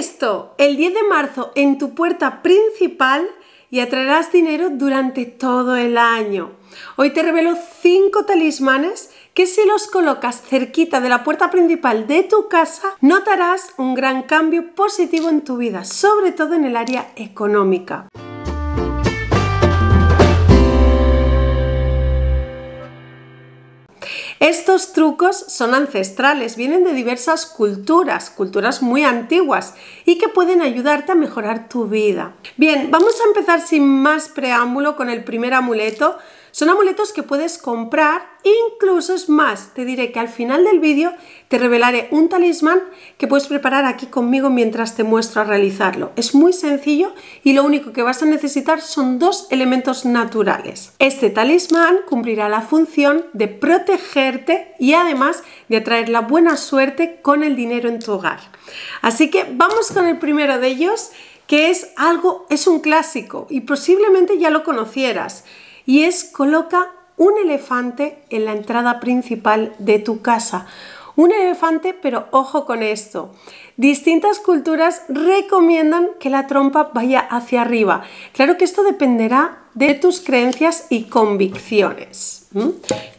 esto el 10 de marzo en tu puerta principal y atraerás dinero durante todo el año. Hoy te revelo 5 talismanes que si los colocas cerquita de la puerta principal de tu casa, notarás un gran cambio positivo en tu vida, sobre todo en el área económica. Estos trucos son ancestrales, vienen de diversas culturas, culturas muy antiguas y que pueden ayudarte a mejorar tu vida. Bien, vamos a empezar sin más preámbulo con el primer amuleto son amuletos que puedes comprar, incluso es más, te diré que al final del vídeo te revelaré un talismán que puedes preparar aquí conmigo mientras te muestro a realizarlo. Es muy sencillo y lo único que vas a necesitar son dos elementos naturales. Este talismán cumplirá la función de protegerte y además de atraer la buena suerte con el dinero en tu hogar. Así que vamos con el primero de ellos que es algo, es un clásico y posiblemente ya lo conocieras y es coloca un elefante en la entrada principal de tu casa. Un elefante, pero ojo con esto. Distintas culturas recomiendan que la trompa vaya hacia arriba. Claro que esto dependerá de tus creencias y convicciones.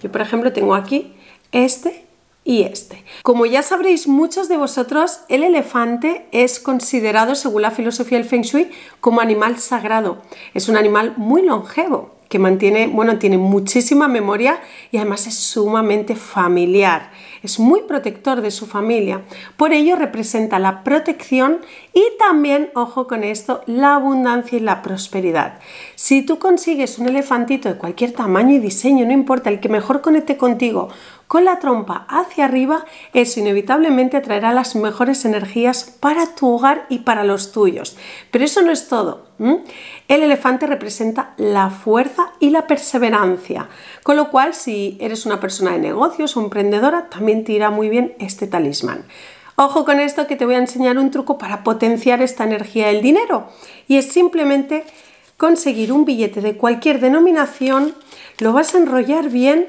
Yo, por ejemplo, tengo aquí este y este. Como ya sabréis muchos de vosotros, el elefante es considerado, según la filosofía del Feng Shui, como animal sagrado. Es un animal muy longevo que mantiene, bueno, tiene muchísima memoria y además es sumamente familiar. Es muy protector de su familia. Por ello representa la protección y también, ojo con esto, la abundancia y la prosperidad. Si tú consigues un elefantito de cualquier tamaño y diseño, no importa, el que mejor conecte contigo, con la trompa hacia arriba, eso inevitablemente traerá las mejores energías para tu hogar y para los tuyos. Pero eso no es todo. El elefante representa la fuerza y la perseverancia, con lo cual si eres una persona de negocios o emprendedora, también te irá muy bien este talismán. Ojo con esto que te voy a enseñar un truco para potenciar esta energía del dinero y es simplemente conseguir un billete de cualquier denominación, lo vas a enrollar bien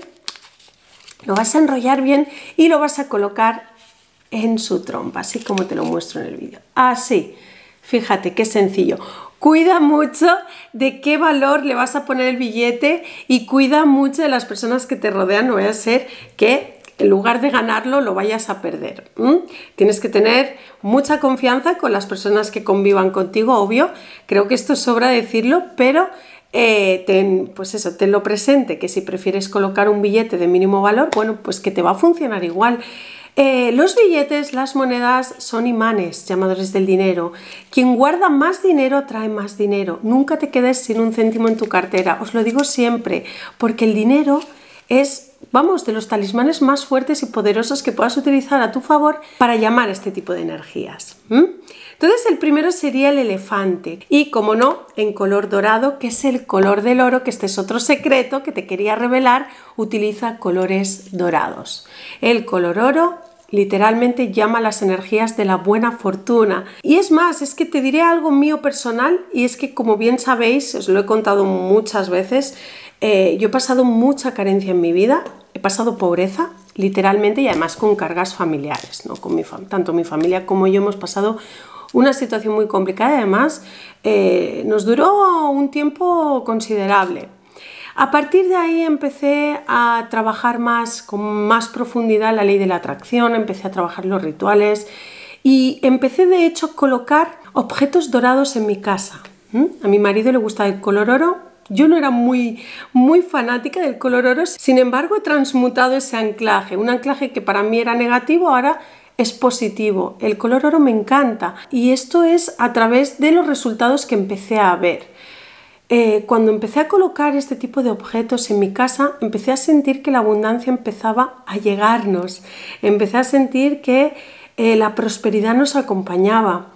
lo vas a enrollar bien y lo vas a colocar en su trompa, así como te lo muestro en el vídeo. Así, ah, fíjate qué sencillo. Cuida mucho de qué valor le vas a poner el billete y cuida mucho de las personas que te rodean, no vaya a ser que en lugar de ganarlo lo vayas a perder. Tienes que tener mucha confianza con las personas que convivan contigo, obvio. Creo que esto sobra decirlo, pero eh, ten, pues eso, tenlo presente, que si prefieres colocar un billete de mínimo valor, bueno, pues que te va a funcionar igual. Eh, los billetes, las monedas son imanes, llamadores del dinero. Quien guarda más dinero trae más dinero. Nunca te quedes sin un céntimo en tu cartera, os lo digo siempre, porque el dinero es, vamos, de los talismanes más fuertes y poderosos que puedas utilizar a tu favor para llamar este tipo de energías. Entonces el primero sería el elefante y, como no, en color dorado, que es el color del oro, que este es otro secreto que te quería revelar, utiliza colores dorados. El color oro literalmente llama las energías de la buena fortuna. Y es más, es que te diré algo mío personal y es que como bien sabéis, os lo he contado muchas veces, eh, yo he pasado mucha carencia en mi vida, he pasado pobreza, literalmente, y además con cargas familiares, tanto mi familia como yo hemos pasado una situación muy complicada, además eh, nos duró un tiempo considerable. A partir de ahí empecé a trabajar más, con más profundidad la ley de la atracción, empecé a trabajar los rituales y empecé de hecho a colocar objetos dorados en mi casa. A mi marido le gusta el color oro, yo no era muy, muy fanática del color oro, sin embargo he transmutado ese anclaje, un anclaje que para mí era negativo, ahora es positivo. El color oro me encanta y esto es a través de los resultados que empecé a ver. Eh, cuando empecé a colocar este tipo de objetos en mi casa, empecé a sentir que la abundancia empezaba a llegarnos, empecé a sentir que eh, la prosperidad nos acompañaba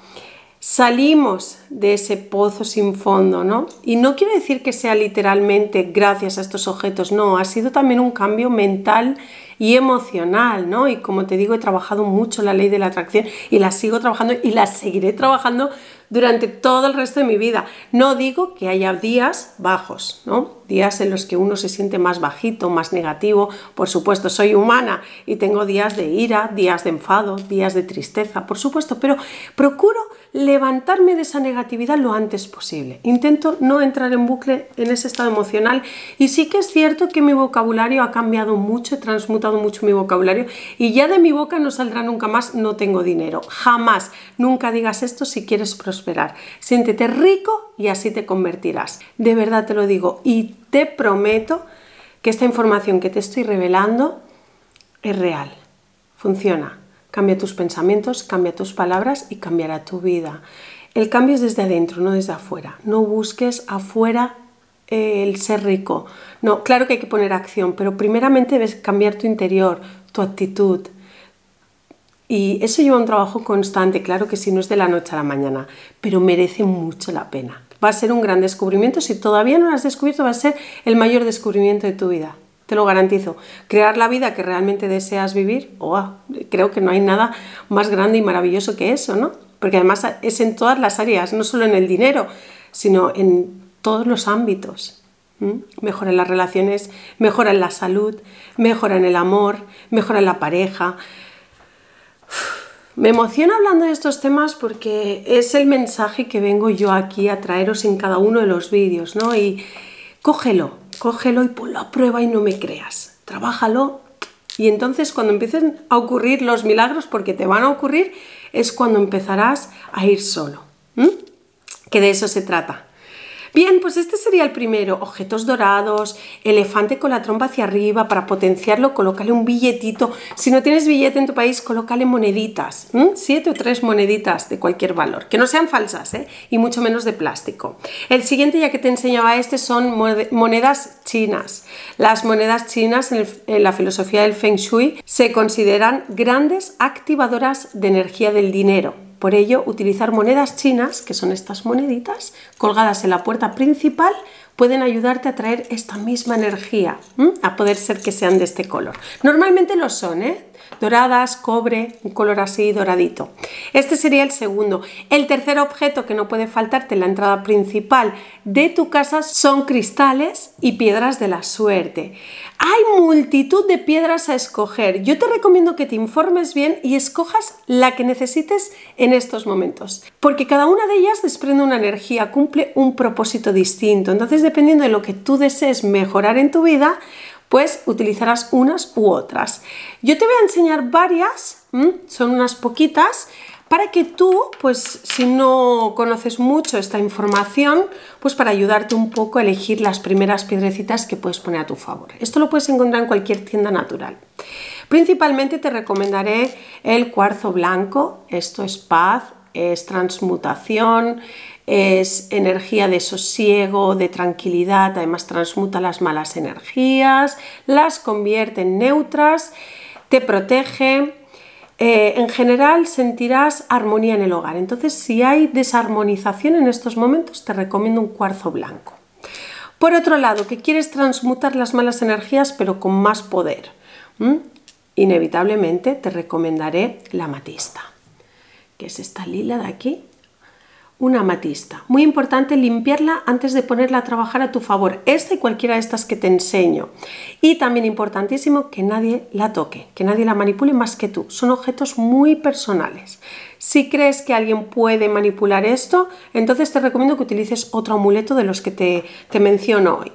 salimos de ese pozo sin fondo, ¿no? Y no quiero decir que sea literalmente gracias a estos objetos, no, ha sido también un cambio mental y emocional, ¿no? Y como te digo, he trabajado mucho la ley de la atracción y la sigo trabajando y la seguiré trabajando durante todo el resto de mi vida. No digo que haya días bajos, ¿no? Días en los que uno se siente más bajito, más negativo. Por supuesto, soy humana y tengo días de ira, días de enfado, días de tristeza, por supuesto, pero procuro levantarme de esa negatividad lo antes posible. Intento no entrar en bucle en ese estado emocional y sí que es cierto que mi vocabulario ha cambiado mucho, he transmutado mucho mi vocabulario y ya de mi boca no saldrá nunca más no tengo dinero. Jamás, nunca digas esto si quieres prosperar. Siéntete rico y así te convertirás. De verdad te lo digo y te prometo que esta información que te estoy revelando es real, funciona Cambia tus pensamientos, cambia tus palabras y cambiará tu vida. El cambio es desde adentro, no desde afuera. No busques afuera eh, el ser rico. No, claro que hay que poner acción, pero primeramente debes cambiar tu interior, tu actitud. Y eso lleva un trabajo constante, claro que si no es de la noche a la mañana, pero merece mucho la pena. Va a ser un gran descubrimiento, si todavía no lo has descubierto, va a ser el mayor descubrimiento de tu vida te lo garantizo. Crear la vida que realmente deseas vivir, creo que no hay nada más grande y maravilloso que eso, ¿no? Porque además es en todas las áreas, no solo en el dinero, sino en todos los ámbitos. Mejoran Mejora en las relaciones, mejora en la salud, mejora en el amor, mejora en la pareja. Me emociona hablando de estos temas porque es el mensaje que vengo yo aquí a traeros en cada uno de los vídeos, ¿no? Y, cógelo, cógelo y ponlo a prueba y no me creas. Trabájalo y entonces cuando empiecen a ocurrir los milagros, porque te van a ocurrir, es cuando empezarás a ir solo. Que de eso se trata. Bien, pues este sería el primero. Objetos dorados, elefante con la trompa hacia arriba, para potenciarlo, colócale un billetito. Si no tienes billete en tu país, colócale moneditas, siete o tres moneditas de cualquier valor, que no sean falsas ¿eh? y mucho menos de plástico. El siguiente, ya que te enseñaba este, son monedas chinas. Las monedas chinas en la filosofía del Feng Shui se consideran grandes activadoras de energía del dinero. Por ello, utilizar monedas chinas, que son estas moneditas, colgadas en la puerta principal, pueden ayudarte a traer esta misma energía, a poder ser que sean de este color. Normalmente lo son, ¿eh? doradas, cobre, un color así doradito. Este sería el segundo. El tercer objeto que no puede faltarte en la entrada principal de tu casa son cristales y piedras de la suerte. Hay multitud de piedras a escoger. Yo te recomiendo que te informes bien y escojas la que necesites en estos momentos, porque cada una de ellas desprende una energía, cumple un propósito distinto. Entonces, dependiendo de lo que tú desees mejorar en tu vida, pues utilizarás unas u otras. Yo te voy a enseñar varias, son unas poquitas, para que tú, pues si no conoces mucho esta información, pues para ayudarte un poco a elegir las primeras piedrecitas que puedes poner a tu favor. Esto lo puedes encontrar en cualquier tienda natural. Principalmente te recomendaré el cuarzo blanco, esto es paz, es transmutación, es energía de sosiego, de tranquilidad, además transmuta las malas energías, las convierte en neutras, te protege. Eh, en general sentirás armonía en el hogar. Entonces, si hay desarmonización en estos momentos, te recomiendo un cuarzo blanco. Por otro lado, que quieres transmutar las malas energías, pero con más poder. Inevitablemente te recomendaré la matista, que es esta lila de aquí, una amatista. Muy importante limpiarla antes de ponerla a trabajar a tu favor, esta y cualquiera de estas que te enseño. Y también importantísimo que nadie la toque, que nadie la manipule más que tú. Son objetos muy personales. Si crees que alguien puede manipular esto, entonces te recomiendo que utilices otro amuleto de los que te, menciono hoy.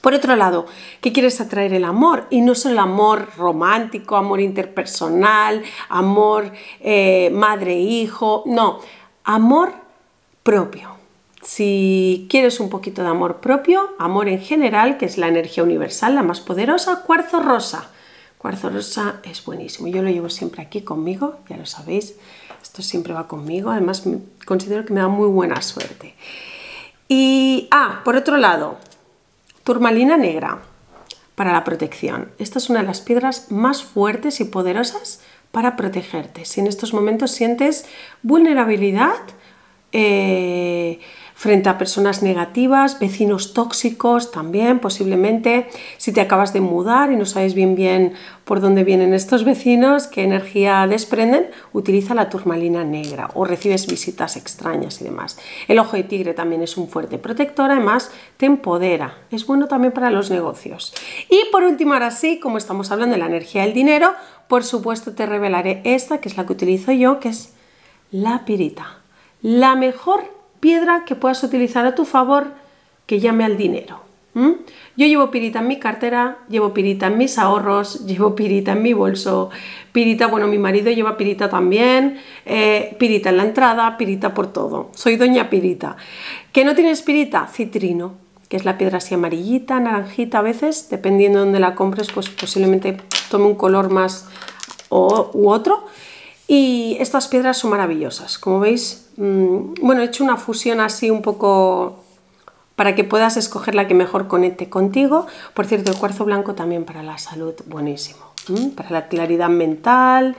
Por otro lado, ¿qué quieres atraer el amor y no solo amor romántico, amor interpersonal, amor eh, madre-hijo, no amor propio. Si quieres un poquito de amor propio, amor en general, que es la energía universal, la más poderosa, cuarzo rosa. Cuarzo rosa es buenísimo. Yo lo llevo siempre aquí conmigo, ya lo sabéis. Esto siempre va conmigo. Además, considero que me da muy buena suerte. Y, ah, por otro lado, turmalina negra para la protección. Esta es una de las piedras más fuertes y poderosas para protegerte. Si en estos momentos sientes vulnerabilidad eh, frente a personas negativas, vecinos tóxicos también, posiblemente si te acabas de mudar y no sabes bien bien por dónde vienen estos vecinos, qué energía desprenden, utiliza la turmalina negra o recibes visitas extrañas y demás. El ojo de tigre también es un fuerte protector, además te empodera, es bueno también para los negocios. Y por último, ahora sí, como estamos hablando de la energía del dinero, por supuesto te revelaré esta, que es la que utilizo yo, que es la pirita. La mejor piedra que puedas utilizar a tu favor que llame al dinero. Yo llevo pirita en mi cartera, llevo pirita en mis ahorros, llevo pirita en mi bolso, pirita, bueno, mi marido lleva pirita también, eh, pirita en la entrada, pirita por todo. Soy doña pirita. ¿Qué no tienes pirita? Citrino que es la piedra así amarillita, naranjita a veces, dependiendo de dónde la compres, pues posiblemente tome un color más o, u otro. Y estas piedras son maravillosas, como veis, mm, bueno, he hecho una fusión así un poco para que puedas escoger la que mejor conecte contigo. Por cierto, el cuarzo blanco también para la salud, buenísimo, para la claridad mental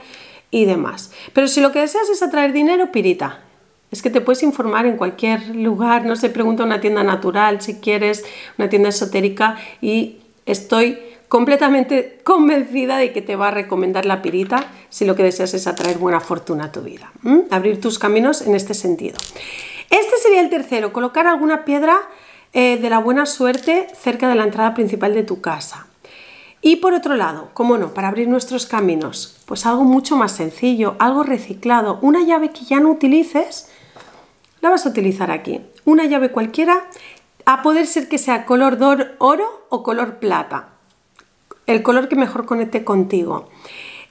y demás. Pero si lo que deseas es atraer dinero, pirita, es que te puedes informar en cualquier lugar, no se pregunta una tienda natural si quieres, una tienda esotérica y estoy completamente convencida de que te va a recomendar la pirita si lo que deseas es atraer buena fortuna a tu vida, abrir tus caminos en este sentido. Este sería el tercero, colocar alguna piedra eh, de la buena suerte cerca de la entrada principal de tu casa. Y por otro lado, cómo no, para abrir nuestros caminos, pues algo mucho más sencillo, algo reciclado, una llave que ya no utilices, la vas a utilizar aquí. Una llave cualquiera, a poder ser que sea color oro o color plata, el color que mejor conecte contigo.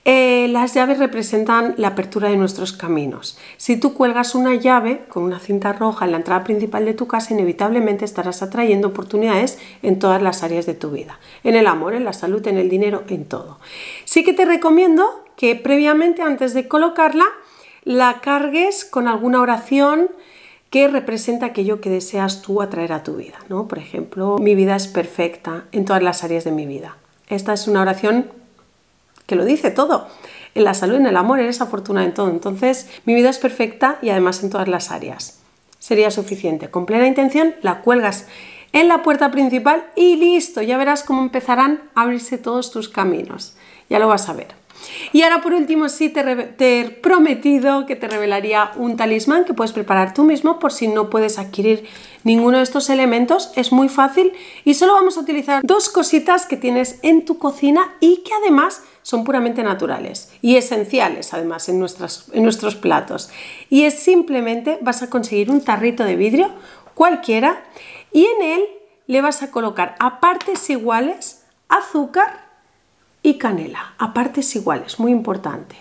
Eh, las llaves representan la apertura de nuestros caminos. Si tú cuelgas una llave con una cinta roja en la entrada principal de tu casa, inevitablemente estarás atrayendo oportunidades en todas las áreas de tu vida, en el amor, en la salud, en el dinero, en todo. Sí que te recomiendo que previamente, antes de colocarla, la cargues con alguna oración, ¿Qué representa aquello que deseas tú atraer a tu vida? ¿no? Por ejemplo, mi vida es perfecta en todas las áreas de mi vida. Esta es una oración que lo dice todo. En la salud, en el amor, eres fortuna, en todo. Entonces, mi vida es perfecta y además en todas las áreas. Sería suficiente. Con plena intención, la cuelgas en la puerta principal y listo. Ya verás cómo empezarán a abrirse todos tus caminos. Ya lo vas a ver. Y ahora por último sí te, he prometido que te revelaría un talismán que puedes preparar tú mismo por si no puedes adquirir ninguno de estos elementos. Es muy fácil y solo vamos a utilizar dos cositas que tienes en tu cocina y que además son puramente naturales y esenciales además en, en nuestros platos. Y es simplemente vas a conseguir un tarrito de vidrio cualquiera y en él le vas a colocar a partes iguales azúcar, y canela, a partes iguales, muy importante.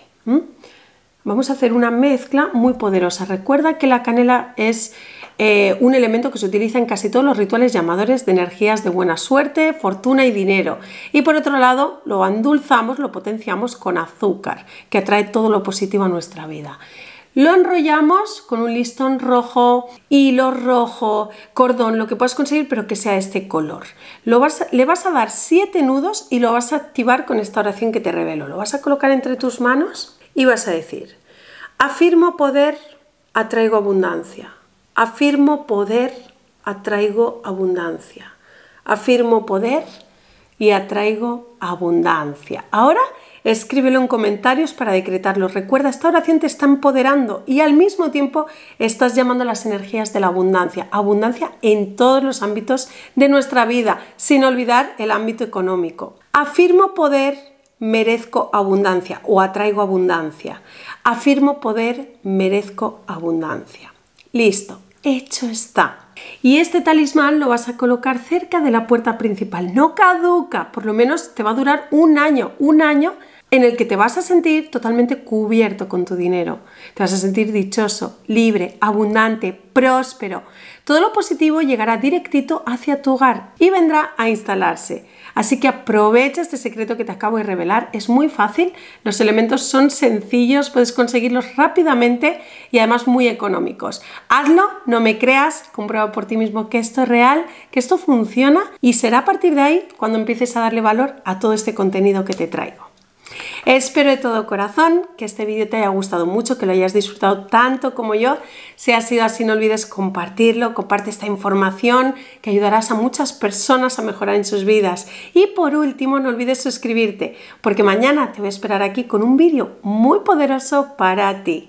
Vamos a hacer una mezcla muy poderosa. Recuerda que la canela es eh, un elemento que se utiliza en casi todos los rituales llamadores de energías de buena suerte, fortuna y dinero. Y por otro lado, lo endulzamos, lo potenciamos con azúcar, que atrae todo lo positivo a nuestra vida. Lo enrollamos con un listón rojo, hilo rojo, cordón, lo que puedas conseguir, pero que sea este color. le vas a dar siete nudos y lo vas a activar con esta oración que te revelo. Lo vas a colocar entre tus manos y vas a decir, afirmo poder, atraigo abundancia. Afirmo poder, atraigo abundancia. Afirmo poder y atraigo abundancia. Ahora Escríbelo en comentarios para decretarlo. Recuerda, esta oración te está empoderando y al mismo tiempo estás llamando a las energías de la abundancia. Abundancia en todos los ámbitos de nuestra vida, sin olvidar el ámbito económico. Afirmo poder, merezco abundancia o atraigo abundancia. Afirmo poder, merezco abundancia. Listo, hecho está. Y este talismán lo vas a colocar cerca de la puerta principal. No caduca, por lo menos te va a durar un año, un año en el que te vas a sentir totalmente cubierto con tu dinero. Te vas a sentir dichoso, libre, abundante, próspero. Todo lo positivo llegará directito hacia tu hogar y vendrá a instalarse. Así que aprovecha este secreto que te acabo de revelar. Es muy fácil, los elementos son sencillos, puedes conseguirlos rápidamente y además muy económicos. Hazlo, no me creas, comprueba por ti mismo que esto es real, que esto funciona y será a partir de ahí cuando empieces a darle valor a todo este contenido que te traigo. Espero de todo corazón que este vídeo te haya gustado mucho, que lo hayas disfrutado tanto como yo. Si ha sido así, no olvides compartirlo, comparte esta información que ayudarás a muchas personas a mejorar en sus vidas. Y por último, no olvides suscribirte, porque mañana te voy a esperar aquí con un vídeo muy poderoso para ti.